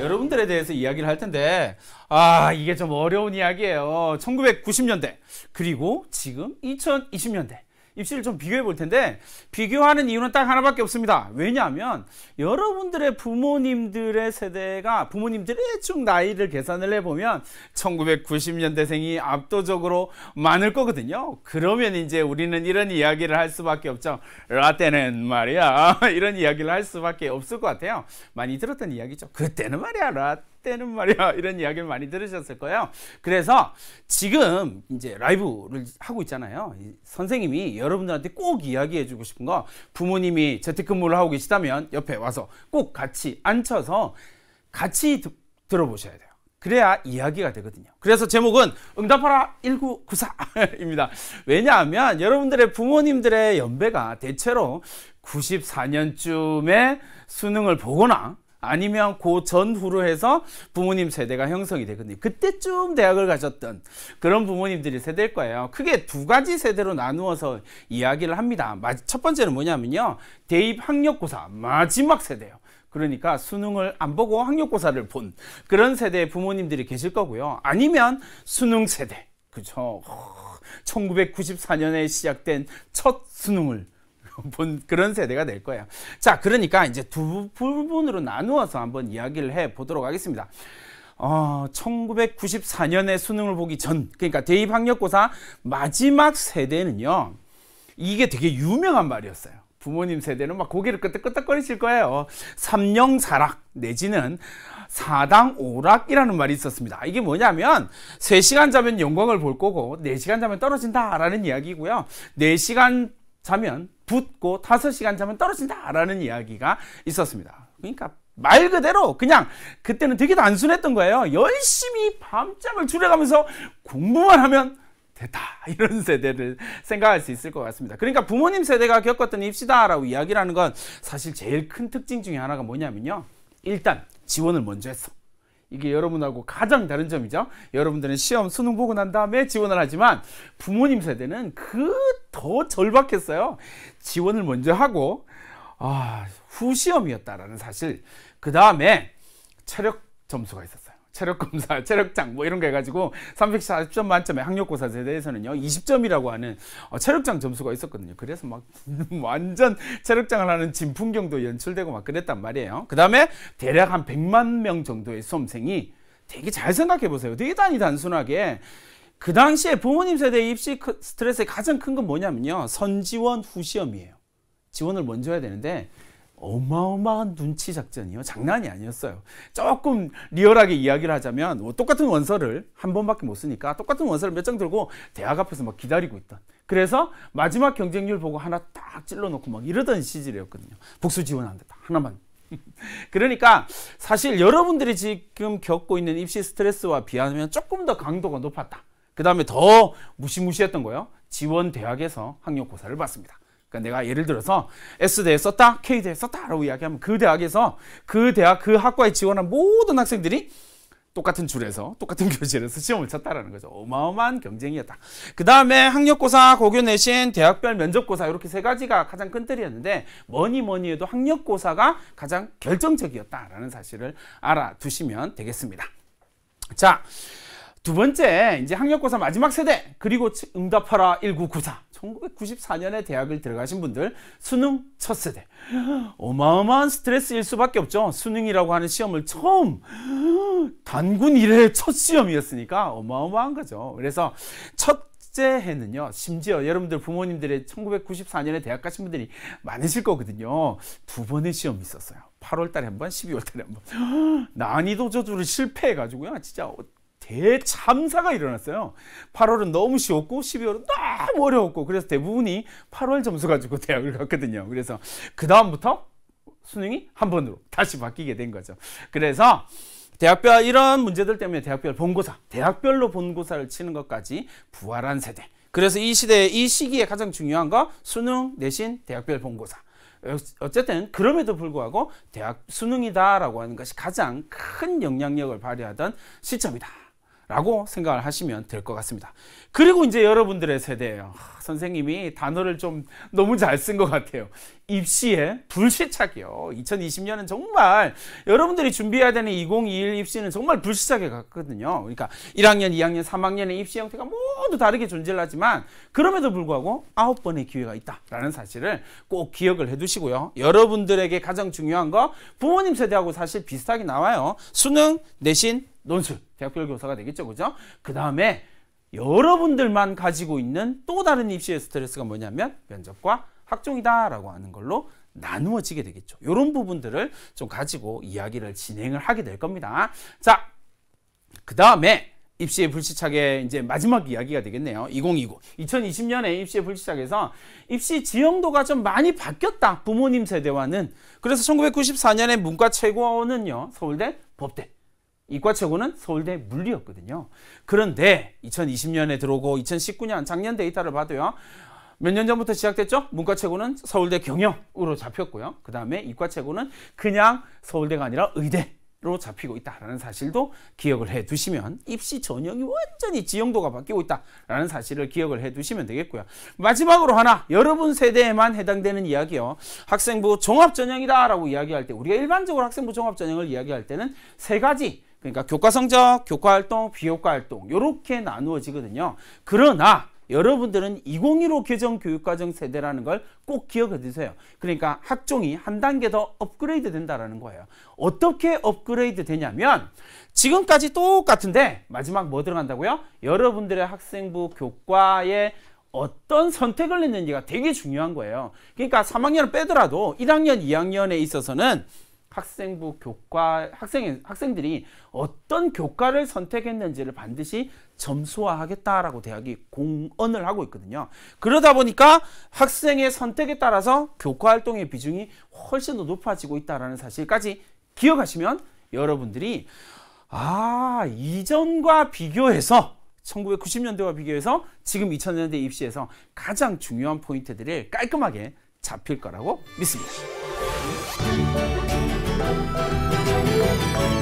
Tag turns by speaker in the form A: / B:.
A: 여러분들에 대해서 이야기를 할 텐데 아 이게 좀 어려운 이야기예요. 1990년대 그리고 지금 2020년대 입시를 좀 비교해 볼 텐데 비교하는 이유는 딱 하나밖에 없습니다. 왜냐하면 여러분들의 부모님들의 세대가 부모님들의 쭉 나이를 계산을 해보면 1990년대생이 압도적으로 많을 거거든요. 그러면 이제 우리는 이런 이야기를 할 수밖에 없죠. 라떼는 말이야 이런 이야기를 할 수밖에 없을 것 같아요. 많이 들었던 이야기죠. 그때는 말이야 라떼. 때는 말이야 이런 이야기를 많이 들으셨을 거예요. 그래서 지금 이제 라이브를 하고 있잖아요. 선생님이 여러분들한테 꼭 이야기해 주고 싶은 거 부모님이 재택근무를 하고 계시다면 옆에 와서 꼭 같이 앉혀서 같이 드, 들어보셔야 돼요. 그래야 이야기가 되거든요. 그래서 제목은 응답하라 1994입니다. 왜냐하면 여러분들의 부모님들의 연배가 대체로 94년쯤에 수능을 보거나 아니면 그 전후로 해서 부모님 세대가 형성이 되거든요. 그때쯤 대학을 가셨던 그런 부모님들이 세대일 거예요. 크게 두 가지 세대로 나누어서 이야기를 합니다. 첫 번째는 뭐냐면요. 대입 학력고사 마지막 세대예요. 그러니까 수능을 안 보고 학력고사를 본 그런 세대의 부모님들이 계실 거고요. 아니면 수능 세대. 그죠. 1994년에 어, 시작된 첫 수능을 본 그런 세대가 될 거예요. 자, 그러니까 이제 두 부분으로 나누어서 한번 이야기를 해 보도록 하겠습니다. 어, 1994년에 수능을 보기 전, 그러니까 대입학력고사 마지막 세대는요, 이게 되게 유명한 말이었어요. 부모님 세대는 막 고개를 끄덕끄덕거리실 거예요. 삼령사락 내지는 사당 오락이라는 말이 있었습니다. 이게 뭐냐면 3시간 자면 영광을 볼 거고 4시간 자면 떨어진다라는 이야기고요. 4시간 자면 붓고 5시간 자면 떨어진다라는 이야기가 있었습니다. 그러니까 말 그대로 그냥 그때는 되게 단순했던 거예요. 열심히 밤잠을 줄여가면서 공부만 하면 됐다 이런 세대를 생각할 수 있을 것 같습니다. 그러니까 부모님 세대가 겪었던 입시다라고 이야기하는건 사실 제일 큰 특징 중에 하나가 뭐냐면요. 일단 지원을 먼저 했어. 이게 여러분하고 가장 다른 점이죠. 여러분들은 시험 수능 보고 난 다음에 지원을 하지만 부모님 세대는 그 더 절박했어요. 지원을 먼저 하고 아, 후시험이었다라는 사실. 그 다음에 체력 점수가 있었어요. 체력 검사, 체력장 뭐 이런 거 해가지고 340점 만점에 학력고사 제대에서는요 20점이라고 하는 어, 체력장 점수가 있었거든요. 그래서 막 완전 체력장을 하는 진풍경도 연출되고 막 그랬단 말이에요. 그 다음에 대략 한 100만 명 정도의 수험생이 되게 잘 생각해 보세요. 대단히 단순하게 그 당시에 부모님 세대의 입시 스트레스의 가장 큰 건 뭐냐면요 선지원 후시험이에요. 지원을 먼저 해야 되는데 어마어마한 눈치 작전이요. 장난이 아니었어요. 조금 리얼하게 이야기를 하자면 뭐 똑같은 원서를 한 번밖에 못 쓰니까 똑같은 원서를 몇 장 들고 대학 앞에서 막 기다리고 있던 그래서 마지막 경쟁률 보고 하나 딱 찔러놓고 막 이러던 시절이었거든요. 복수 지원한다. 하나만. 그러니까 사실 여러분들이 지금 겪고 있는 입시 스트레스와 비하면 조금 더 강도가 높았다. 그 다음에 더 무시무시했던 거예요. 지원 대학에서 학력고사를 봤습니다. 그러니까 내가 예를 들어서 S대에 썼다, K대에 썼다라고 이야기하면 그 대학에서 그 대학 그 학과에 지원한 모든 학생들이 똑같은 줄에서 똑같은 교실에서 시험을 쳤다라는 거죠. 어마어마한 경쟁이었다. 그 다음에 학력고사, 고교 내신, 대학별 면접고사 이렇게 세 가지가 가장 큰 틀이었는데 뭐니 뭐니 해도 학력고사가 가장 결정적이었다라는 사실을 알아두시면 되겠습니다. 자, 두 번째 이제 학력고사 마지막 세대 그리고 응답하라 1994 1994년에 대학을 들어가신 분들 수능 첫 세대 어마어마한 스트레스일 수밖에 없죠. 수능이라고 하는 시험을 처음 단군 이래 첫 시험이었으니까 어마어마한 거죠. 그래서 첫 첫째해는요 심지어 여러분들 부모님들의 1994년에 대학 가신 분들이 많으실 거거든요 두 번의 시험이 있었어요 8월 달에 한번 12월 달에 한번 난이도 저주를 실패해 가지고요 진짜 대참사가 일어났어요. 8월은 너무 쉬웠고 12월은 너무 어려웠고 그래서 대부분이 8월 점수 가지고 대학을 갔거든요. 그래서 그 다음부터 수능이 한 번으로 다시 바뀌게 된 거죠. 그래서 대학별 이런 문제들 때문에 대학별 본고사, 대학별로 본고사를 치는 것까지 부활한 세대. 그래서 이 시대에 이 시기에 가장 중요한 거 수능 내신 대학별 본고사. 어쨌든 그럼에도 불구하고 대학 수능이다라고 하는 것이 가장 큰 영향력을 발휘하던 시점이다. 라고 생각을 하시면 될 것 같습니다. 그리고 이제 여러분들의 세대예요. 하, 선생님이 단어를 좀 너무 잘 쓴 것 같아요. 입시에 불시착이요. 2020년은 정말 여러분들이 준비해야 되는 2021 입시는 정말 불시착에 갔거든요. 그러니까 1학년, 2학년, 3학년의 입시 형태가 모두 다르게 존재를 하지만 그럼에도 불구하고 9번의 기회가 있다라는 사실을 꼭 기억을 해두시고요. 여러분들에게 가장 중요한 거 부모님 세대하고 사실 비슷하게 나와요. 수능, 내신, 논술. 대학별 교사가 되겠죠. 그죠? 그 다음에 여러분들만 가지고 있는 또 다른 입시의 스트레스가 뭐냐면 면접과 학종이다라고 하는 걸로 나누어지게 되겠죠. 이런 부분들을 좀 가지고 이야기를 진행을 하게 될 겁니다. 자, 그 다음에 입시의 불시착의 이제 마지막 이야기가 되겠네요. 2020, 2020년에 입시의 불시착에서 입시 지형도가 좀 많이 바뀌었다. 부모님 세대와는. 그래서 1994년에 문과 최고는요. 서울대, 법대. 이과최고는 서울대 물리였거든요. 그런데 2020년에 들어오고 2019년 작년 데이터를 봐도요. 몇 년 전부터 시작됐죠? 문과최고는 서울대 경영으로 잡혔고요. 그 다음에 이과최고는 그냥 서울대가 아니라 의대 로 잡히고 있다라는 사실도 기억을 해 두시면 입시 전형이 완전히 지형도가 바뀌고 있다라는 사실을 기억을 해 두시면 되겠고요. 마지막으로 하나 여러분 세대에만 해당되는 이야기요. 학생부 종합 전형이다라고 이야기할 때 우리가 일반적으로 학생부 종합 전형을 이야기할 때는 세 가지 그러니까 교과 성적, 교과 활동, 비교과 활동 이렇게 나누어지거든요. 그러나 여러분들은 2015 개정 교육과정 세대라는 걸 꼭 기억해 두세요. 그러니까 학종이 한 단계 더 업그레이드 된다는 거예요. 어떻게 업그레이드 되냐면 지금까지 똑같은데 마지막 뭐 들어간다고요? 여러분들의 학생부 교과에 어떤 선택을 했는지가 되게 중요한 거예요. 그러니까 3학년을 빼더라도 1학년, 2학년에 있어서는 학생부 교과 학생 학생들이 어떤 교과를 선택했는지를 반드시 점수화하겠다라고 대학이 공언을 하고 있거든요. 그러다 보니까 학생의 선택에 따라서 교과 활동의 비중이 훨씬 더 높아지고 있다라는 사실까지 기억하시면 여러분들이 아 이전과 비교해서 1990년대와 비교해서 지금 2000년대 입시에서 가장 중요한 포인트들을 깔끔하게 잡힐 거라고 믿습니다. Música